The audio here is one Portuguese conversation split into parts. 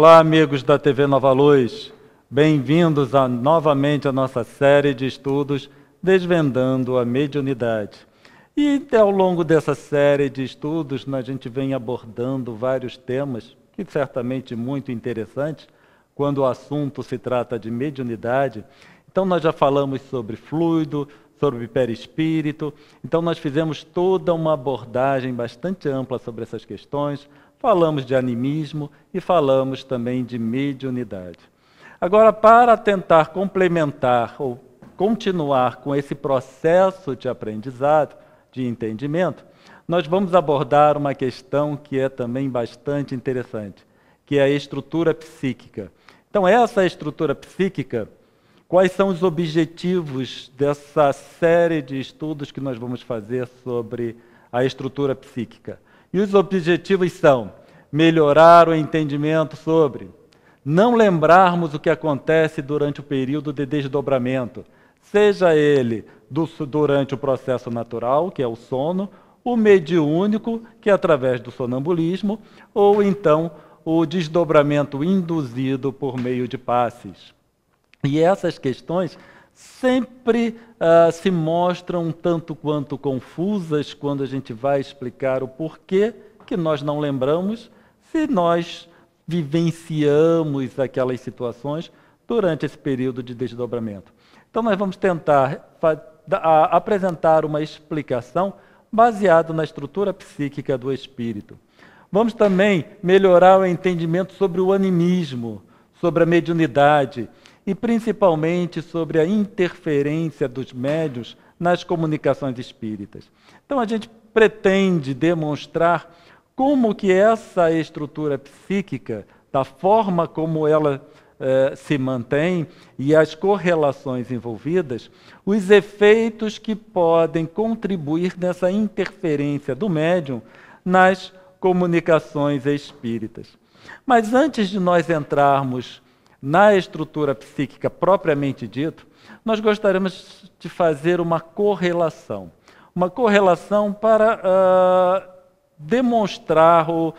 Olá, amigos da TV Nova Luz. Bem-vindos a, novamente à nossa série de estudos Desvendando a Mediunidade. E ao longo dessa série de estudos, a gente vem abordando vários temas, que certamente muito interessantes, quando o assunto se trata de mediunidade. Então, nós já falamos sobre fluido, sobre perispírito. Então, nós fizemos toda uma abordagem bastante ampla sobre essas questões. Falamos de animismo e falamos também de mediunidade. Agora, para tentar complementar ou continuar com esse processo de aprendizado, de entendimento, nós vamos abordar uma questão que é também bastante interessante, que é a estrutura psíquica. Então, essa estrutura psíquica, quais são os objetivos dessa série de estudos que nós vamos fazer sobre a estrutura psíquica? E os objetivos são melhorar o entendimento sobre, não lembrarmos o que acontece durante o período de desdobramento, seja ele do, durante o processo natural, que é o sono, o mediúnico, que é através do sonambulismo, ou então o desdobramento induzido por meio de passes. E essas questões sempre uh, se mostram um tanto quanto confusas quando a gente vai explicar o porquê que nós não lembramos se nós vivenciamos aquelas situações durante esse período de desdobramento. Então, nós vamos tentar apresentar uma explicação baseada na estrutura psíquica do espírito. Vamos também melhorar o entendimento sobre o animismo, sobre a mediunidade e principalmente sobre a interferência dos médios nas comunicações espíritas. Então a gente pretende demonstrar como que essa estrutura psíquica, da forma como ela eh, se mantém e as correlações envolvidas, os efeitos que podem contribuir nessa interferência do médium nas comunicações espíritas. Mas antes de nós entrarmos na estrutura psíquica propriamente dito, nós gostaríamos de fazer uma correlação. Uma correlação para uh, demonstrar ou uh,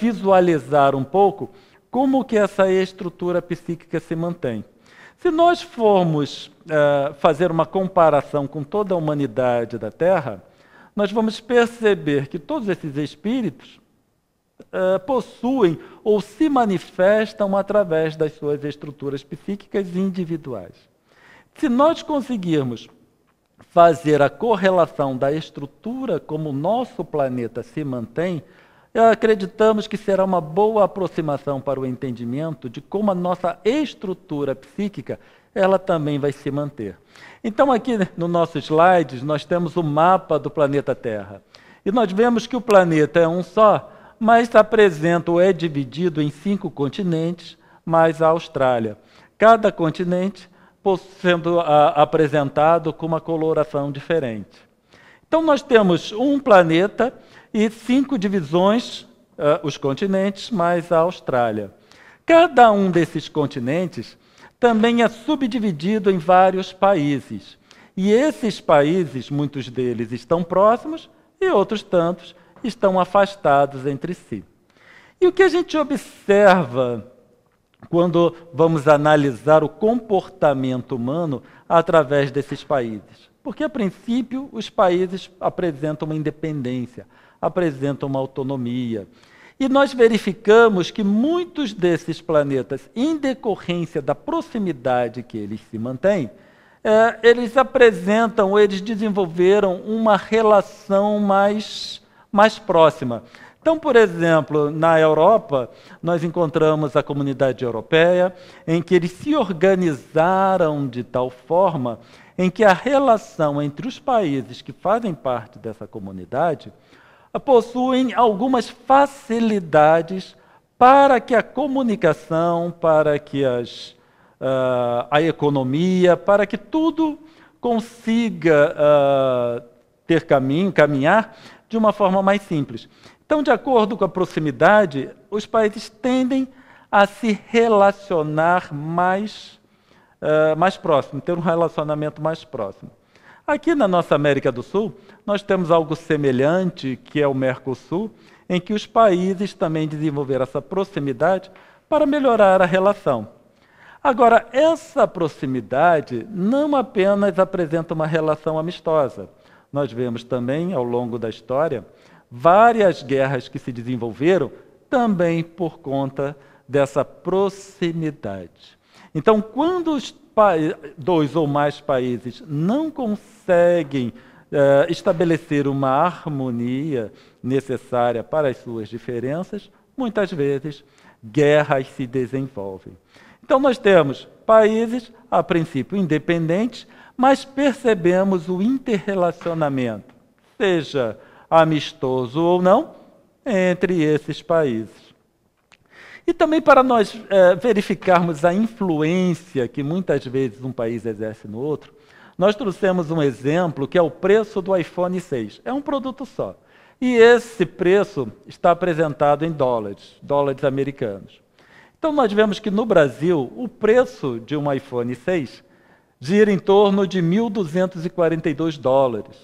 visualizar um pouco como que essa estrutura psíquica se mantém. Se nós formos uh, fazer uma comparação com toda a humanidade da Terra, nós vamos perceber que todos esses espíritos eh, possuem ou se manifestam através das suas estruturas psíquicas individuais. Se nós conseguirmos fazer a correlação da estrutura como o nosso planeta se mantém, acreditamos que será uma boa aproximação para o entendimento de como a nossa estrutura psíquica ela também vai se manter. Então aqui no nosso slides nós temos o mapa do planeta Terra. E nós vemos que o planeta é um só, mas apresenta ou é dividido em cinco continentes, mais a Austrália. Cada continente sendo a, ah, apresentado com uma coloração diferente. Então, nós temos um planeta e cinco divisões, uh, os continentes, mais a Austrália. Cada um desses continentes também é subdividido em vários países. E esses países, muitos deles estão próximos e outros tantos estão afastados entre si. E o que a gente observa quando vamos analisar o comportamento humano através desses países? Porque, a princípio, os países apresentam uma independência, apresentam uma autonomia. E nós verificamos que muitos desses planetas, em decorrência da proximidade que eles se mantêm, é, eles apresentam, eles desenvolveram uma relação mais mais próxima. Então, por exemplo, na Europa, nós encontramos a comunidade europeia, em que eles se organizaram de tal forma em que a relação entre os países que fazem parte dessa comunidade possuem algumas facilidades para que a comunicação, para que as, uh, a economia, para que tudo consiga uh, ter caminho, caminhar de uma forma mais simples. Então, de acordo com a proximidade, os países tendem a se relacionar mais, uh, mais próximo, ter um relacionamento mais próximo. Aqui na nossa América do Sul, nós temos algo semelhante, que é o Mercosul, em que os países também desenvolveram essa proximidade para melhorar a relação. Agora, essa proximidade não apenas apresenta uma relação amistosa, nós vemos também ao longo da história várias guerras que se desenvolveram também por conta dessa proximidade. Então, quando os dois ou mais países não conseguem eh, estabelecer uma harmonia necessária para as suas diferenças, muitas vezes guerras se desenvolvem. Então, nós temos países, a princípio, independentes, mas percebemos o interrelacionamento, seja amistoso ou não, entre esses países. E também para nós é, verificarmos a influência que muitas vezes um país exerce no outro, nós trouxemos um exemplo que é o preço do iPhone 6. É um produto só. E esse preço está apresentado em dólares, dólares americanos. Então nós vemos que no Brasil o preço de um iPhone 6 gira em torno de 1.242 dólares.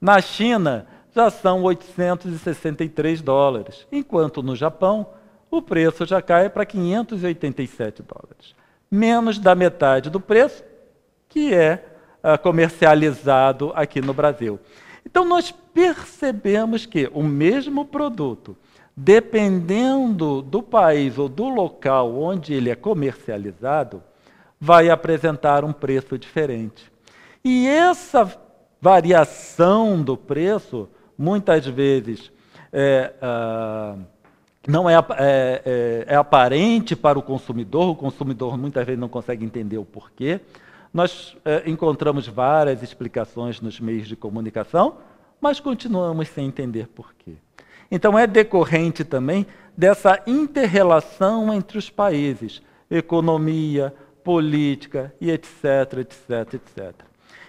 Na China, já são 863 dólares, enquanto no Japão, o preço já cai para 587 dólares. Menos da metade do preço que é uh, comercializado aqui no Brasil. Então, nós percebemos que o mesmo produto, dependendo do país ou do local onde ele é comercializado, vai apresentar um preço diferente. E essa variação do preço, muitas vezes, é, ah, não é, é, é, é aparente para o consumidor, o consumidor muitas vezes não consegue entender o porquê. Nós é, encontramos várias explicações nos meios de comunicação, mas continuamos sem entender porquê. Então, é decorrente também dessa interrelação entre os países, economia, política e etc, etc, etc.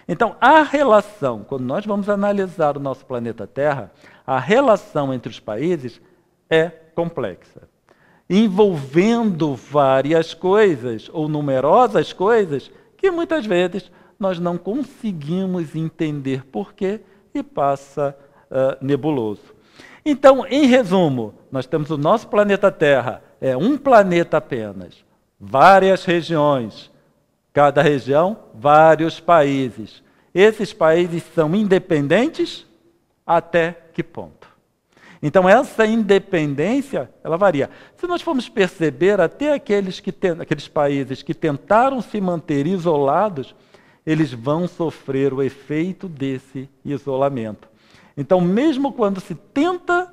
Então, a relação, quando nós vamos analisar o nosso planeta Terra, a relação entre os países é complexa, envolvendo várias coisas ou numerosas coisas que muitas vezes nós não conseguimos entender porquê e passa uh, nebuloso. Então, em resumo, nós temos o nosso planeta Terra, é um planeta apenas várias regiões, cada região, vários países. Esses países são independentes até que ponto? Então essa independência, ela varia. Se nós formos perceber, até aqueles, que aqueles países que tentaram se manter isolados, eles vão sofrer o efeito desse isolamento. Então, mesmo quando se tenta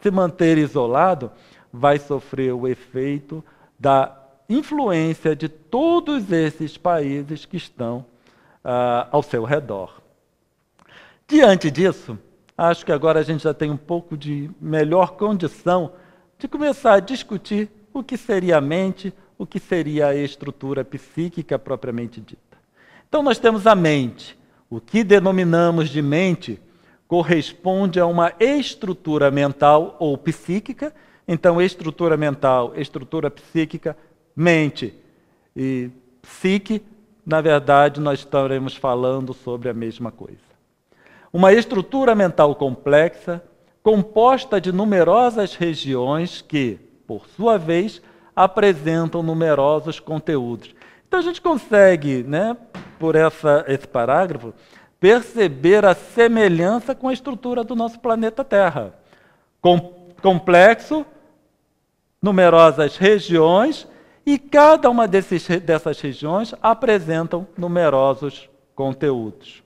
se manter isolado, vai sofrer o efeito da influência de todos esses países que estão uh, ao seu redor. Diante disso, acho que agora a gente já tem um pouco de melhor condição de começar a discutir o que seria a mente, o que seria a estrutura psíquica propriamente dita. Então, nós temos a mente. O que denominamos de mente corresponde a uma estrutura mental ou psíquica. Então, estrutura mental, estrutura psíquica mente. E psique, na verdade, nós estaremos falando sobre a mesma coisa. Uma estrutura mental complexa, composta de numerosas regiões que, por sua vez, apresentam numerosos conteúdos. Então a gente consegue, né, por essa, esse parágrafo, perceber a semelhança com a estrutura do nosso planeta Terra. Com, complexo, numerosas regiões e cada uma desses, dessas regiões apresentam numerosos conteúdos.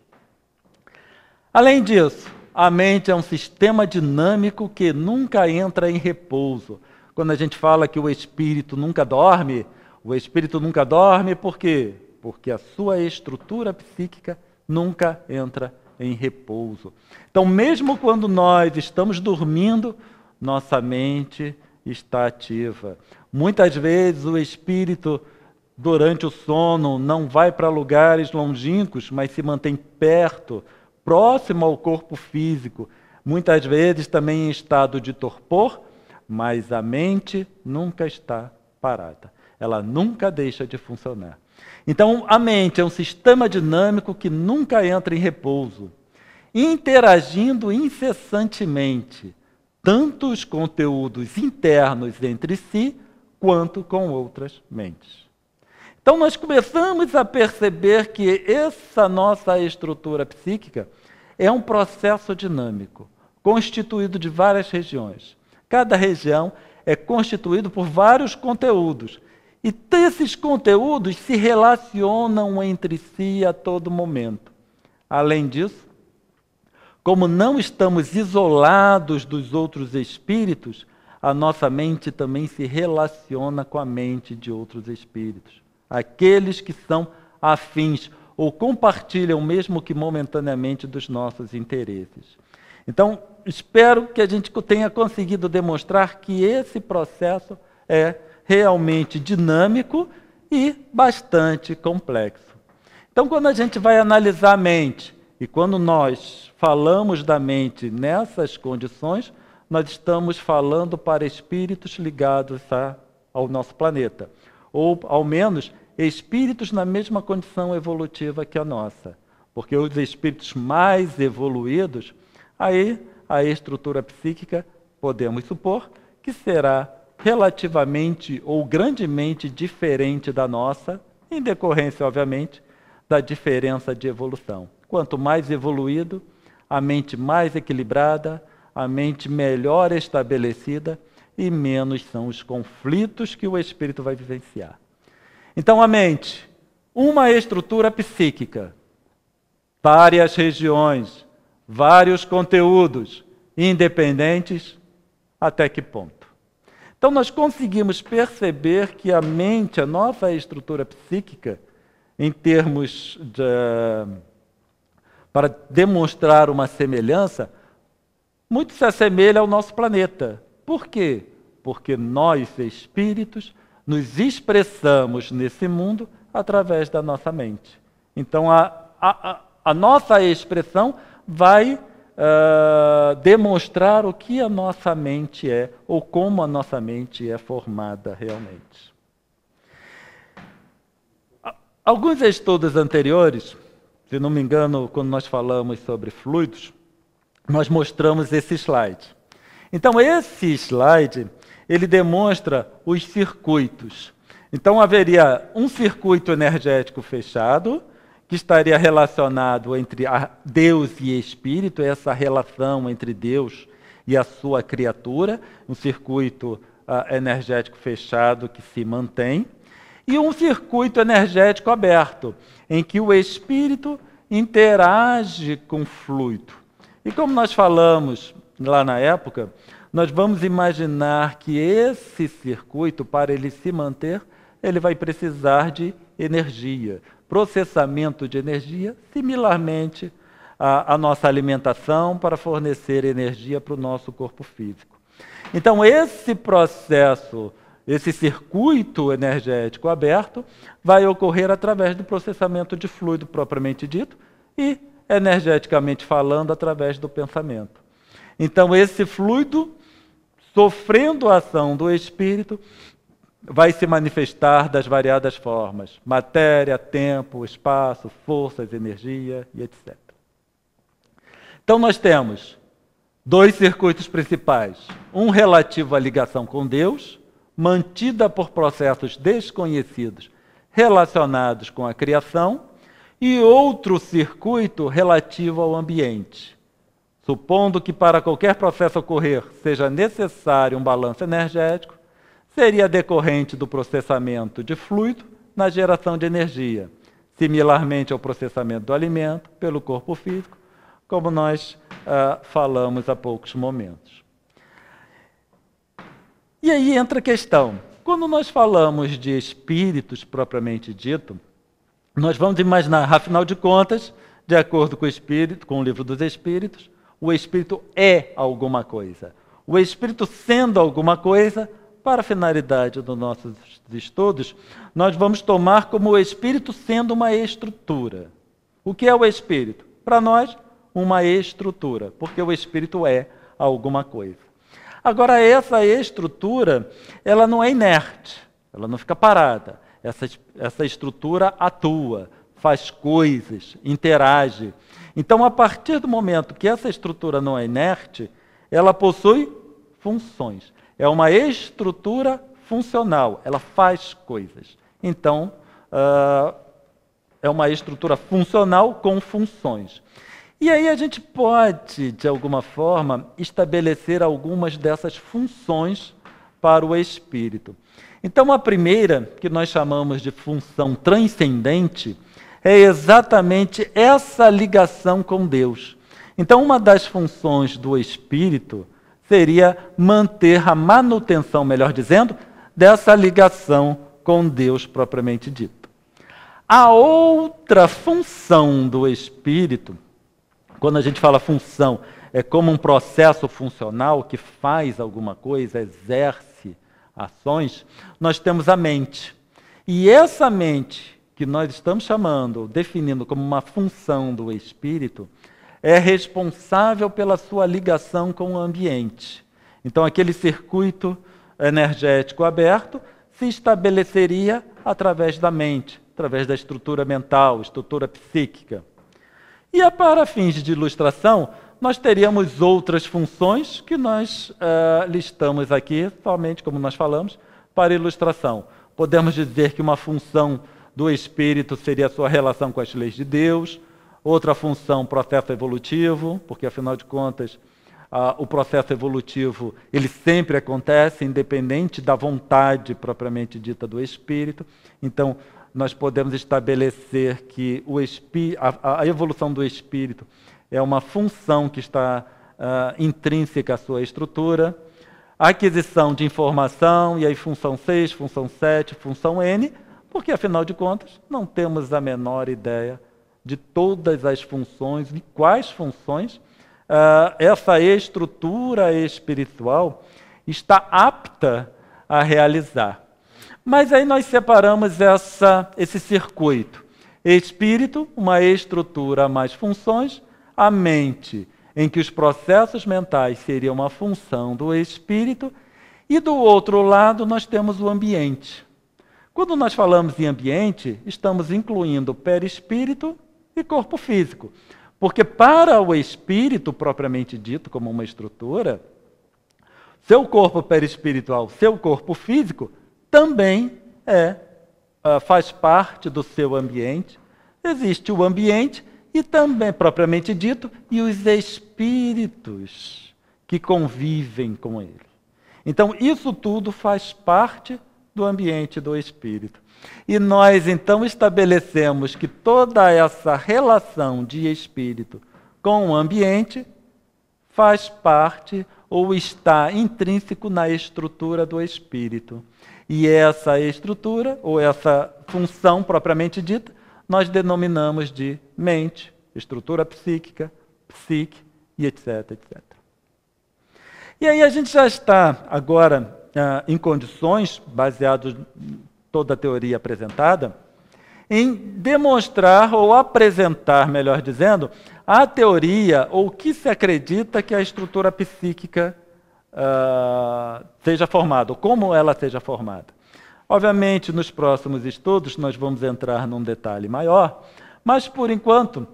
Além disso, a mente é um sistema dinâmico que nunca entra em repouso. Quando a gente fala que o espírito nunca dorme, o espírito nunca dorme por quê? Porque a sua estrutura psíquica nunca entra em repouso. Então, mesmo quando nós estamos dormindo, nossa mente está ativa. Muitas vezes o espírito, durante o sono, não vai para lugares longínquos, mas se mantém perto, próximo ao corpo físico. Muitas vezes também em estado de torpor, mas a mente nunca está parada. Ela nunca deixa de funcionar. Então, a mente é um sistema dinâmico que nunca entra em repouso, interagindo incessantemente tanto os conteúdos internos entre si, quanto com outras mentes. Então, nós começamos a perceber que essa nossa estrutura psíquica é um processo dinâmico, constituído de várias regiões. Cada região é constituído por vários conteúdos. E esses conteúdos se relacionam entre si a todo momento. Além disso, como não estamos isolados dos outros espíritos, a nossa mente também se relaciona com a mente de outros espíritos. Aqueles que são afins ou compartilham, mesmo que momentaneamente, dos nossos interesses. Então, espero que a gente tenha conseguido demonstrar que esse processo é realmente dinâmico e bastante complexo. Então, quando a gente vai analisar a mente, e quando nós falamos da mente nessas condições, nós estamos falando para espíritos ligados a, ao nosso planeta. Ou, ao menos, espíritos na mesma condição evolutiva que a nossa. Porque os espíritos mais evoluídos, aí a estrutura psíquica, podemos supor, que será relativamente ou grandemente diferente da nossa, em decorrência, obviamente, da diferença de evolução. Quanto mais evoluído, a mente mais equilibrada, a mente melhor estabelecida e menos são os conflitos que o espírito vai vivenciar. Então, a mente, uma estrutura psíquica, várias regiões, vários conteúdos independentes, até que ponto? Então, nós conseguimos perceber que a mente, a nossa estrutura psíquica, em termos de para demonstrar uma semelhança, muito se assemelha ao nosso planeta. Por quê? Porque nós, espíritos, nos expressamos nesse mundo através da nossa mente. Então, a, a, a nossa expressão vai uh, demonstrar o que a nossa mente é, ou como a nossa mente é formada realmente. Alguns estudos anteriores se não me engano, quando nós falamos sobre fluidos, nós mostramos esse slide. Então, esse slide, ele demonstra os circuitos. Então, haveria um circuito energético fechado, que estaria relacionado entre Deus e Espírito, essa relação entre Deus e a sua criatura, um circuito uh, energético fechado que se mantém e um circuito energético aberto, em que o espírito interage com o fluido. E como nós falamos lá na época, nós vamos imaginar que esse circuito, para ele se manter, ele vai precisar de energia, processamento de energia, similarmente à, à nossa alimentação para fornecer energia para o nosso corpo físico. Então, esse processo esse circuito energético aberto vai ocorrer através do processamento de fluido propriamente dito e, energeticamente falando, através do pensamento. Então, esse fluido, sofrendo a ação do espírito, vai se manifestar das variadas formas: matéria, tempo, espaço, forças, energia e etc. Então, nós temos dois circuitos principais: um relativo à ligação com Deus mantida por processos desconhecidos relacionados com a criação, e outro circuito relativo ao ambiente. Supondo que para qualquer processo ocorrer seja necessário um balanço energético, seria decorrente do processamento de fluido na geração de energia, similarmente ao processamento do alimento pelo corpo físico, como nós ah, falamos há poucos momentos. E aí entra a questão: quando nós falamos de espíritos propriamente dito, nós vamos imaginar, afinal de contas, de acordo com o espírito, com o livro dos espíritos, o espírito é alguma coisa. O espírito sendo alguma coisa, para a finalidade dos nossos estudos, nós vamos tomar como o espírito sendo uma estrutura. O que é o espírito? Para nós, uma estrutura, porque o espírito é alguma coisa. Agora, essa estrutura, ela não é inerte, ela não fica parada. Essa, essa estrutura atua, faz coisas, interage. Então, a partir do momento que essa estrutura não é inerte, ela possui funções. É uma estrutura funcional, ela faz coisas. Então, uh, é uma estrutura funcional com funções. E aí a gente pode, de alguma forma, estabelecer algumas dessas funções para o espírito. Então, a primeira, que nós chamamos de função transcendente, é exatamente essa ligação com Deus. Então, uma das funções do espírito seria manter a manutenção, melhor dizendo, dessa ligação com Deus propriamente dito. A outra função do espírito, quando a gente fala função, é como um processo funcional que faz alguma coisa, exerce ações, nós temos a mente. E essa mente que nós estamos chamando, definindo como uma função do espírito, é responsável pela sua ligação com o ambiente. Então, aquele circuito energético aberto se estabeleceria através da mente, através da estrutura mental, estrutura psíquica. E é para fins de ilustração, nós teríamos outras funções que nós uh, listamos aqui, somente como nós falamos, para ilustração. Podemos dizer que uma função do espírito seria a sua relação com as leis de Deus, outra função, processo evolutivo, porque afinal de contas, uh, o processo evolutivo ele sempre acontece, independente da vontade propriamente dita do espírito. Então, nós podemos estabelecer que a, a, evolução do espírito é uma função que está uh, intrínseca à sua estrutura. aquisição de informação, e aí função 6, função 7, função N, porque afinal de contas não temos a menor ideia de todas as funções, de quais funções uh, essa estrutura espiritual está apta a realizar. Mas aí nós separamos essa, esse circuito. Espírito, uma estrutura mais funções, a mente, em que os processos mentais seriam uma função do espírito, e do outro lado nós temos o ambiente. Quando nós falamos em ambiente, estamos incluindo perispírito e corpo físico. Porque para o espírito propriamente dito como uma estrutura, seu corpo perispiritual, seu corpo físico também é, ah, faz parte do seu ambiente. Existe o ambiente e também, propriamente dito, e os espíritos que convivem com ele. Então, isso tudo faz parte do ambiente do espírito. E nós então estabelecemos que toda essa relação de espírito com o ambiente faz parte ou está intrínseco na estrutura do espírito. E essa estrutura, ou essa função propriamente dita, nós denominamos de mente, estrutura psíquica, psique e etc, etc. E aí a gente já está agora ah, em condições, baseado em toda a teoria apresentada, em demonstrar ou apresentar, melhor dizendo, a teoria ou o que se acredita que é a estrutura psíquica uh, ah, seja formada, ou como ela seja formada. Obviamente, nos próximos estudos, nós vamos entrar num detalhe maior, mas por enquanto,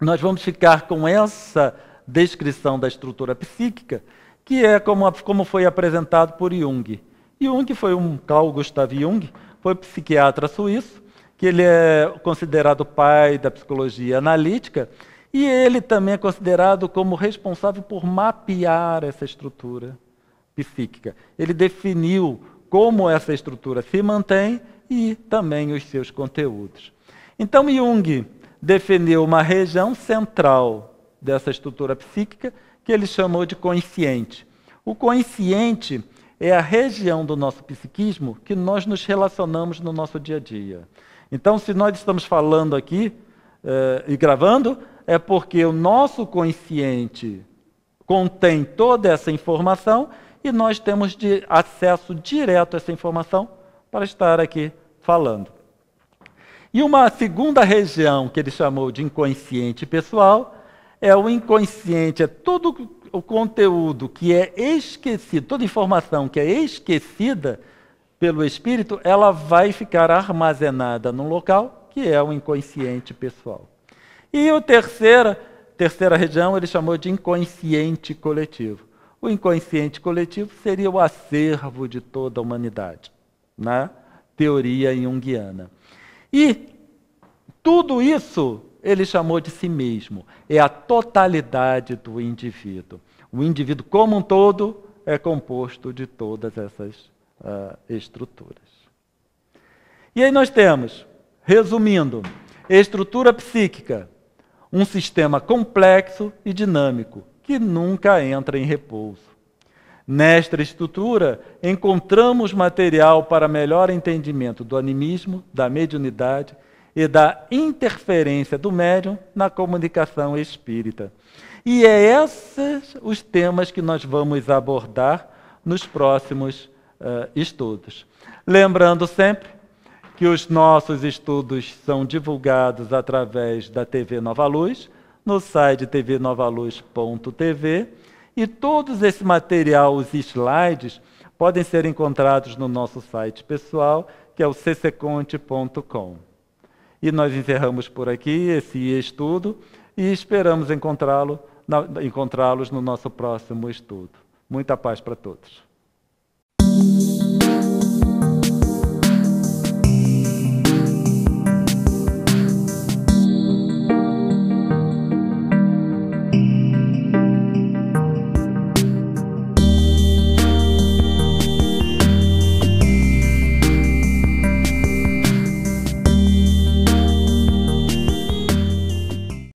nós vamos ficar com essa descrição da estrutura psíquica, que é como, como foi apresentado por Jung. Jung foi um Carl Gustav Jung, foi psiquiatra suíço, que ele é considerado pai da psicologia analítica, e ele também é considerado como responsável por mapear essa estrutura psíquica. Ele definiu como essa estrutura se mantém e também os seus conteúdos. Então, Jung definiu uma região central dessa estrutura psíquica que ele chamou de consciente. O consciente é a região do nosso psiquismo que nós nos relacionamos no nosso dia a dia. Então, se nós estamos falando aqui eh, e gravando, é porque o nosso consciente contém toda essa informação e nós temos acesso direto a essa informação para estar aqui falando. E uma segunda região que ele chamou de inconsciente pessoal é o inconsciente, é todo o conteúdo que é esquecido, toda informação que é esquecida pelo espírito, ela vai ficar armazenada num local que é o inconsciente pessoal. E o terceira, terceira região ele chamou de inconsciente coletivo. O inconsciente coletivo seria o acervo de toda a humanidade, na né? teoria junguiana. E tudo isso ele chamou de si mesmo, é a totalidade do indivíduo. O indivíduo como um todo é composto de todas essas uh, estruturas. E aí nós temos Resumindo, estrutura psíquica, um sistema complexo e dinâmico que nunca entra em repouso. Nesta estrutura, encontramos material para melhor entendimento do animismo, da mediunidade e da interferência do médium na comunicação espírita. E é esses os temas que nós vamos abordar nos próximos uh, estudos. Lembrando sempre que os nossos estudos são divulgados através da TV Nova Luz, no site tvnovaluz.tv, e todos esse material, os slides, podem ser encontrados no nosso site pessoal, que é o ccconte.com. E nós encerramos por aqui esse estudo e esperamos encontrá-los encontrá no nosso próximo estudo. Muita paz para todos.